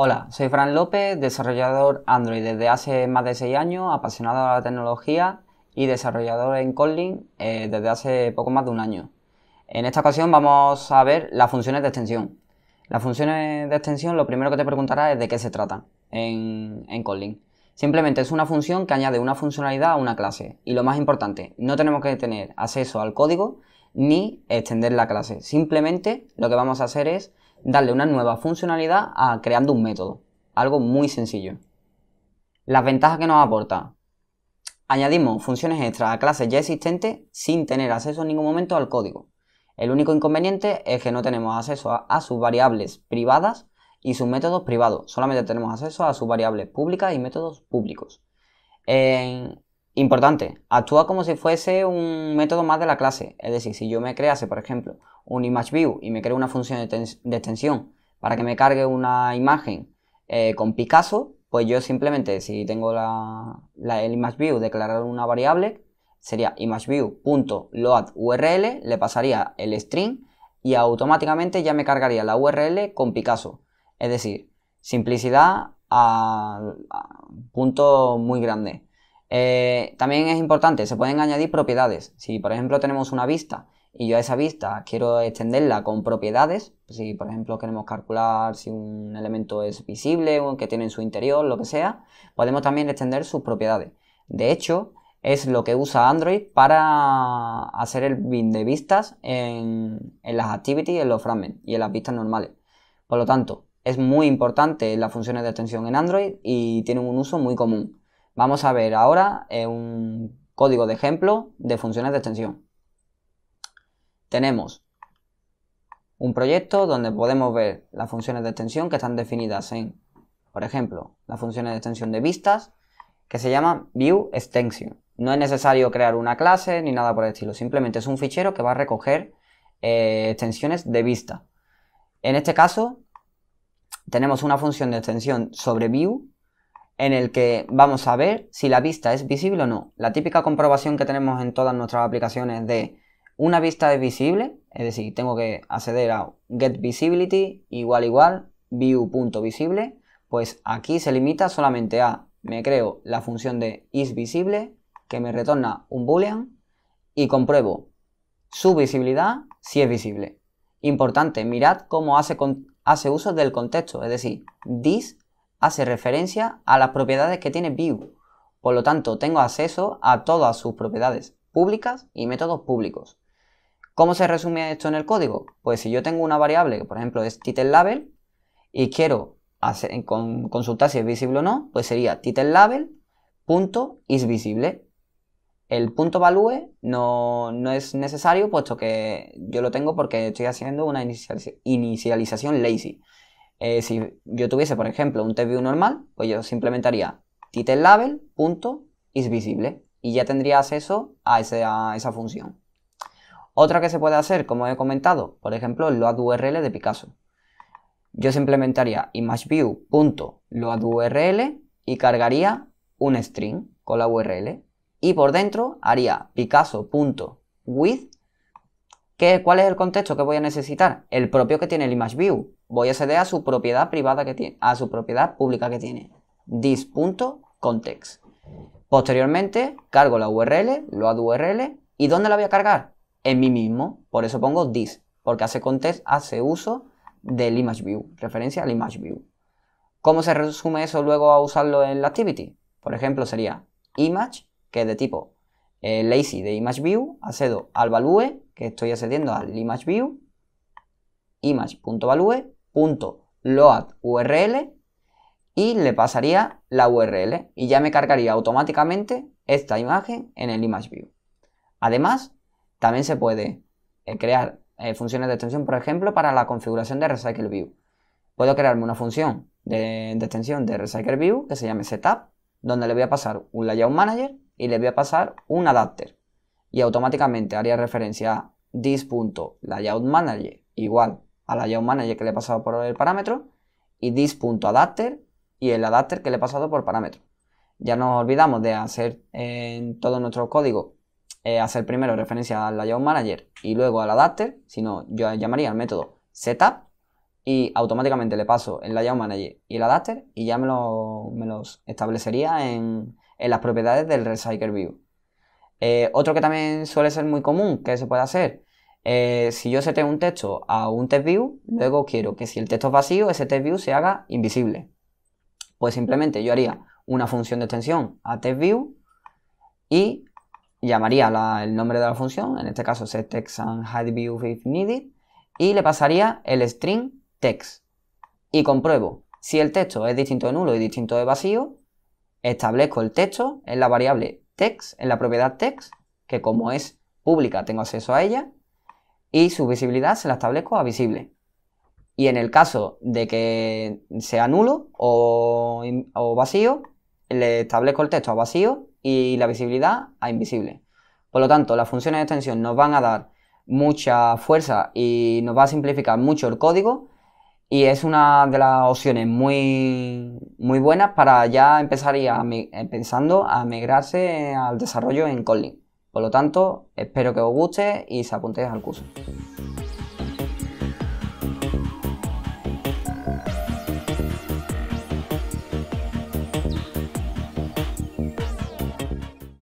Hola, soy Fran López, desarrollador Android desde hace más de 6 años, apasionado a la tecnología y desarrollador en Kotlin eh, desde hace poco más de un año. En esta ocasión vamos a ver las funciones de extensión. Las funciones de extensión lo primero que te preguntará es de qué se trata en, en Kotlin. Simplemente es una función que añade una funcionalidad a una clase. Y lo más importante, no tenemos que tener acceso al código ni extender la clase. Simplemente lo que vamos a hacer es darle una nueva funcionalidad a, creando un método. Algo muy sencillo. Las ventajas que nos aporta. Añadimos funciones extra a clases ya existentes sin tener acceso en ningún momento al código. El único inconveniente es que no tenemos acceso a, sus variables privadas y sus métodos privados. Solamente tenemos acceso a sus variables públicas y métodos públicos. Importante, actúa como si fuese un método más de la clase. Es decir, si yo me crease, por ejemplo, un imageView y me creo una función de, extensión para que me cargue una imagen eh, con Picasso, pues yo simplemente, si tengo el imageView declarado en una variable, sería imageview.loadURL, le pasaría el string y automáticamente ya me cargaría la URL con Picasso. Es decir, simplicidad a punto muy grande. Eh, también es importante, se pueden añadir propiedades. Si por ejemplo tenemos una vista y yo a esa vista quiero extenderla con propiedades, si por ejemplo queremos calcular si un elemento es visible o que tiene en su interior, lo que sea, podemos también extender sus propiedades. De hecho, es lo que usa Android para hacer el bin de vistas en, en las activities, en los fragments y en las vistas normales. Por lo tanto, es muy importante las funciones de extensión en Android y tienen un uso muy común. Vamos a ver ahora eh, un código de ejemplo de funciones de extensión. Tenemos un proyecto donde podemos ver las funciones de extensión que están definidas en, por ejemplo, las funciones de extensión de vistas, que se llama ViewExtension. No es necesario crear una clase ni nada por el estilo, simplemente es un fichero que va a recoger eh, extensiones de vista. En este caso, tenemos una función de extensión sobre View en el que vamos a ver si la vista es visible o no. La típica comprobación que tenemos en todas nuestras aplicaciones de una vista es visible, es decir, tengo que acceder a get visibility igual igual view.visible, pues aquí se limita solamente a me creo la función de is visible que me retorna un boolean y compruebo su visibilidad si es visible. Importante, mirad cómo hace, hace uso del contexto, es decir, this hace referencia a las propiedades que tiene VIEW. Por lo tanto, tengo acceso a todas sus propiedades públicas y métodos públicos. ¿Cómo se resume esto en el código? Pues si yo tengo una variable que, por ejemplo, es titleLabel y quiero hacer, con, consultar si es visible o no, pues sería TitleLabel.isVisible. El punto value no, no, es necesario, puesto que yo lo tengo porque estoy haciendo una inicialización lazy. Eh, si yo tuviese, por ejemplo, un TextView normal, pues yo simplemente haría y ya tendría acceso a, esa función. Otra que se puede hacer, como he comentado, por ejemplo, el loadurl de Picasso. Yo simplemente haría imageview.loadurl y cargaría un string con la URL. Y por dentro haría picasso.with. ¿Cuál es el contexto que voy a necesitar? El propio que tiene el imageview voy a acceder a su propiedad privada que tiene, a su propiedad pública que tiene. dis.context. Posteriormente, cargo la URL, lo ad URL, ¿y dónde la voy a cargar? En mí mismo, por eso pongo dis, porque hace context, hace uso del image view, referencia al image view. ¿Cómo se resume eso luego a usarlo en la activity? Por ejemplo, sería image, que es de tipo eh, lazy de image view, accedo al value, que estoy accediendo al image view, image.value .loadurl y le pasaría la URL y ya me cargaría automáticamente esta imagen en el ImageView. Además, también se puede eh, crear eh, funciones de extensión, por ejemplo, para la configuración de RecycleView. Puedo crearme una función de, de extensión de RecycleView que se llame Setup, donde le voy a pasar un Layout Manager y le voy a pasar un adapter. Y automáticamente haría referencia a this.layoutManager igual a la Manager que le he pasado por el parámetro y this.adapter y el adapter que le he pasado por parámetro. Ya nos olvidamos de hacer en todo nuestro código, eh, hacer primero referencia al layout manager y luego al adapter, sino yo llamaría al método setup y automáticamente le paso el layout manager y el adapter y ya me, lo, los establecería en, las propiedades del recycle view. Eh, otro que también suele ser muy común que se puede hacer eh, si yo seteo un texto a un TextView, view, luego quiero que si el texto es vacío, ese TextView view se haga invisible. Pues simplemente yo haría una función de extensión a TextView view y llamaría el nombre de la función, en este caso set text and view if y le pasaría el string text. Y compruebo si el texto es distinto de nulo y distinto de vacío, establezco el texto en la variable text, en la propiedad text, que como es pública tengo acceso a ella, y su visibilidad se la establezco a visible. Y en el caso de que sea nulo o, vacío, le establezco el texto a vacío y la visibilidad a invisible. Por lo tanto, las funciones de extensión nos van a dar mucha fuerza y nos va a simplificar mucho el código y es una de las opciones muy, muy buenas para ya empezar a, eh, pensando a migrarse al desarrollo en Kotlin. Por lo tanto, espero que os guste y se apuntéis al curso.